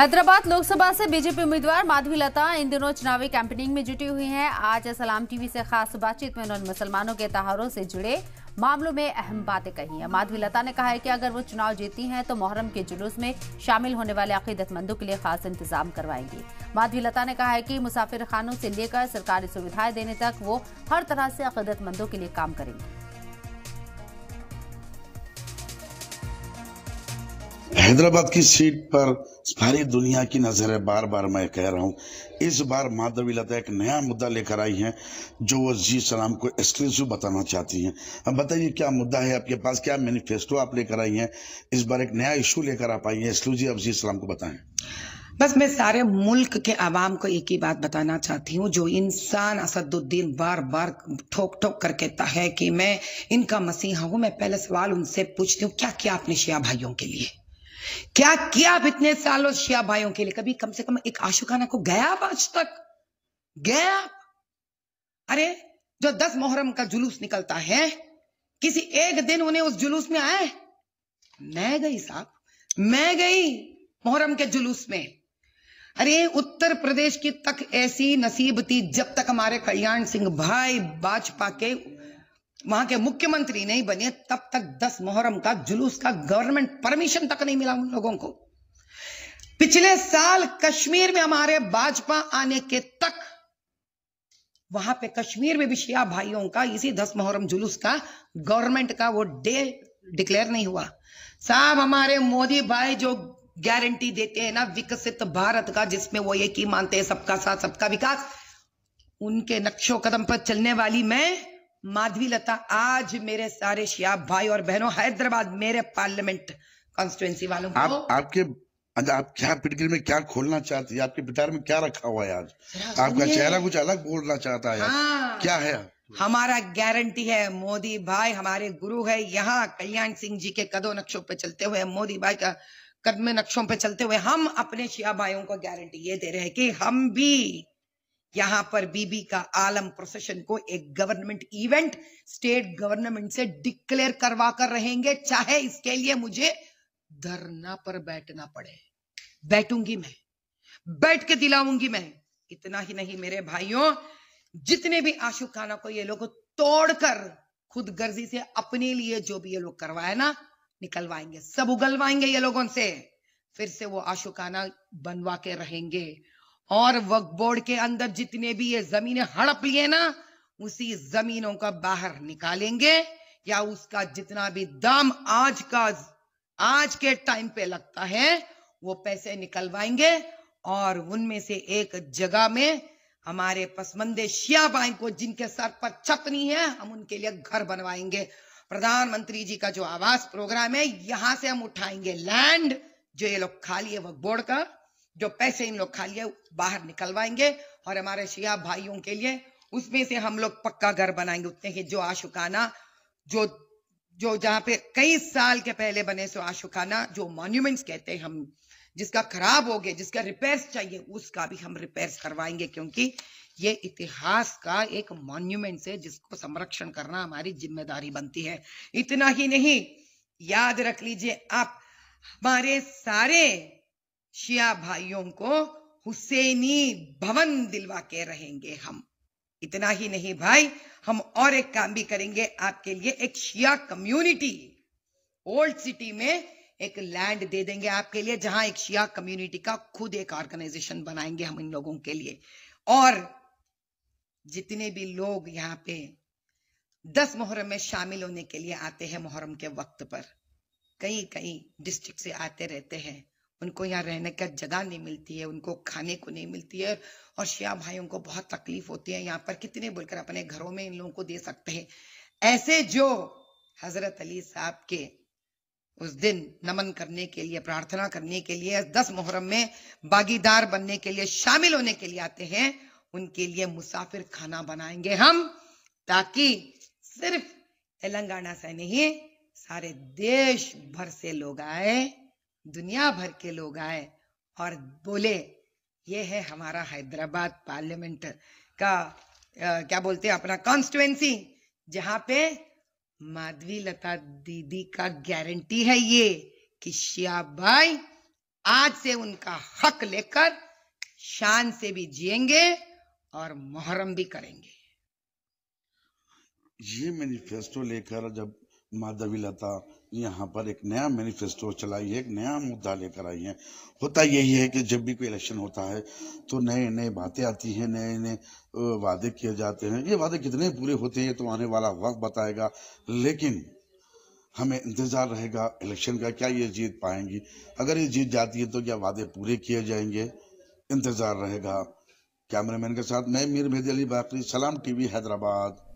हैदराबाद लोकसभा से बीजेपी उम्मीदवार माधवी लता इन दिनों चुनावी कैंपेनिंग में जुटी हुई हैं। आज सलाम टीवी से खास बातचीत में उन्होंने मुसलमानों के तहारों से जुड़े मामलों में अहम बातें कही हैं। माधवी लता ने कहा है कि अगर वो चुनाव जीती हैं तो मोहर्रम के जुलूस में शामिल होने वाले अकीदतमंदों के लिए खास इंतजाम करवाएंगी माधवी लता ने कहा है कि मुसाफिर खानों से लेकर सरकारी सुविधाएं देने तक वो हर तरह से अकीदतमंदों के लिए काम करेंगी हैदराबाद की सीट पर सारी दुनिया की नज़र है बार बार मैं कह रहा हूँ इस बार माधवी लता एक नया मुद्दा लेकर आई हैं जो वो जी सलाम को एक्सक्लूसिव बताना चाहती हैं अब बताइए क्या मुद्दा है आपके पास क्या मैनिफेस्टो आप लेकर आई हैं इस बार एक नया इशू लेकर आप आई हैं एक्सक्लूसिव आप जी सलाम को बताएं बस मैं सारे मुल्क के आवाम को एक ही बात बताना चाहती हूँ जो इंसान असदुद्दीन बार बार ठोक ठोक कर कहता है कि मैं इनका मसीहा हूँ मैं पहले सवाल उनसे पूछती हूँ क्या किया आपने शिया भाइयों के लिए क्या किया आप इतने सालों शिया भाइयों के लिए कभी कम से कम एक आशुखाना को गया आप आज तक गया आप अरे जो दस मोहर्रम का जुलूस निकलता है किसी एक दिन उन्हें उस जुलूस में आए मैं गई साहब मैं गई मोहर्रम के जुलूस में अरे उत्तर प्रदेश की तक ऐसी नसीब थी जब तक हमारे कल्याण सिंह भाई भाजपा के वहां के मुख्यमंत्री नहीं बने तब तक दस मोहर्रम का जुलूस का गवर्नमेंट परमिशन तक नहीं मिला उन लोगों को पिछले साल कश्मीर में हमारे भाजपा आने के तक वहां पे कश्मीर में भी शिया भाइयों का इसी दस मोहर्रम जुलूस का गवर्नमेंट का वो डे डिक्लेयर नहीं हुआ साहब हमारे मोदी भाई जो गारंटी देते हैं ना विकसित भारत का जिसमें वो एक ही मानते हैं सबका साथ सबका विकास उनके नक्शो कदम पर चलने वाली मैं माधवी लता आज मेरे सारे शिया भाई और बहनों हैदराबाद मेरे पार्लियामेंट कॉन्स्टिट्युएंसी वालों को आप, आपके आप क्या पिटगिरी में क्या खोलना चाहती है आपके पिटार में क्या रखा हुआ है आज आपका चेहरा कुछ अलग बोलना चाहता है हाँ। क्या है हमारा गारंटी है मोदी भाई हमारे गुरु है यहाँ कल्याण सिंह जी के कदों नक्शों पे चलते हुए मोदी भाई का कदम नक्शों पे चलते हुए हम अपने शिया भाइयों को गारंटी ये दे रहे हैं कि हम भी यहां पर बीबी का आलम प्रोसेशन को एक गवर्नमेंट इवेंट स्टेट गवर्नमेंट से डिक्लेयर करवा कर रहेंगे चाहे इसके लिए मुझे धरना पर बैठना पड़े बैठूंगी मैं बैठ के दिलाऊंगी मैं इतना ही नहीं मेरे भाइयों जितने भी आशु खाना को ये लोग तोड़कर खुद गर्जी से अपने लिए जो भी ये लोग करवाए ना निकलवाएंगे सब उगलवाएंगे ये लोगों से फिर से वो आशुकाना बनवा के रहेंगे और वक्फ बोर्ड के अंदर जितने भी ये जमीनें हड़प लिए ना उसी जमीनों का बाहर निकालेंगे या उसका जितना भी दाम आज का आज के टाइम पे लगता है वो पैसे निकलवाएंगे और उनमें से एक जगह में हमारे पसमंदे शिया भाई को जिनके सर पर छत नहीं है हम उनके लिए घर बनवाएंगे प्रधानमंत्री जी का जो आवास प्रोग्राम है यहां से हम उठाएंगे लैंड जो ये लोग खाली है वक्त बोर्ड का जो पैसे इन लोग खा लिए बाहर निकलवाएंगे और हमारे शिया भाइयों के लिए उसमें से हम लोग पक्का घर बनाएंगे उतने के जो आशुकाना जो जो जहाँ पे कई साल के पहले बने सो आशुकाना जो मॉन्यूमेंट्स कहते हैं हम जिसका खराब हो गया जिसका रिपेयर्स चाहिए उसका भी हम रिपेयर्स करवाएंगे क्योंकि ये इतिहास का एक मॉन्यूमेंट है जिसको संरक्षण करना हमारी जिम्मेदारी बनती है इतना ही नहीं याद रख लीजिए आप हमारे सारे शिया भाइयों को हुसैनी भवन दिलवा के रहेंगे हम इतना ही नहीं भाई हम और एक काम भी करेंगे आपके लिए एक शिया कम्युनिटी ओल्ड सिटी में एक लैंड दे देंगे आपके लिए जहां एक शिया कम्युनिटी का खुद एक ऑर्गेनाइजेशन बनाएंगे हम इन लोगों के लिए और जितने भी लोग यहाँ पे दस मोहर्रम में शामिल होने के लिए आते हैं मोहर्रम के वक्त पर कई कई डिस्ट्रिक्ट से आते रहते हैं उनको यहाँ रहने का जगह नहीं मिलती है उनको खाने को नहीं मिलती है और शिया भाइयों को बहुत तकलीफ होती है यहाँ पर कितने बोलकर अपने घरों में इन लोगों को दे सकते हैं ऐसे जो हजरत अली साहब के उस दिन नमन करने के लिए प्रार्थना करने के लिए दस मुहर्रम में बागीदार बनने के लिए शामिल होने के लिए आते हैं उनके लिए मुसाफिर खाना बनाएंगे हम ताकि सिर्फ तेलंगाना से नहीं सारे देश भर से लोग आए दुनिया भर के लोग आए और बोले ये है हमारा हैदराबाद पार्लियामेंट का आ, क्या बोलते हैं अपना कॉन्स्टिट्युएंसी जहां पे माधवी लता दीदी का गारंटी है ये कि शिया भाई आज से उनका हक लेकर शान से भी जिएंगे और मोहरम भी करेंगे ये मैनिफेस्टो लेकर जब माधवी लता यहाँ पर एक नया मैनिफेस्टो चलाई है एक नया मुद्दा लेकर आई है होता यही है कि जब भी कोई इलेक्शन होता है तो नए नए बातें आती हैं नए नए वादे किए जाते हैं ये वादे कितने पूरे होते हैं तो आने वाला वक्त बताएगा लेकिन हमें इंतज़ार रहेगा इलेक्शन का क्या ये जीत पाएंगी अगर ये जीत जाती है तो क्या वादे पूरे किए जाएंगे इंतज़ार रहेगा कैमरामैन के साथ मैं मीर मेहदी अली बाकी सलाम टीवी हैदराबाद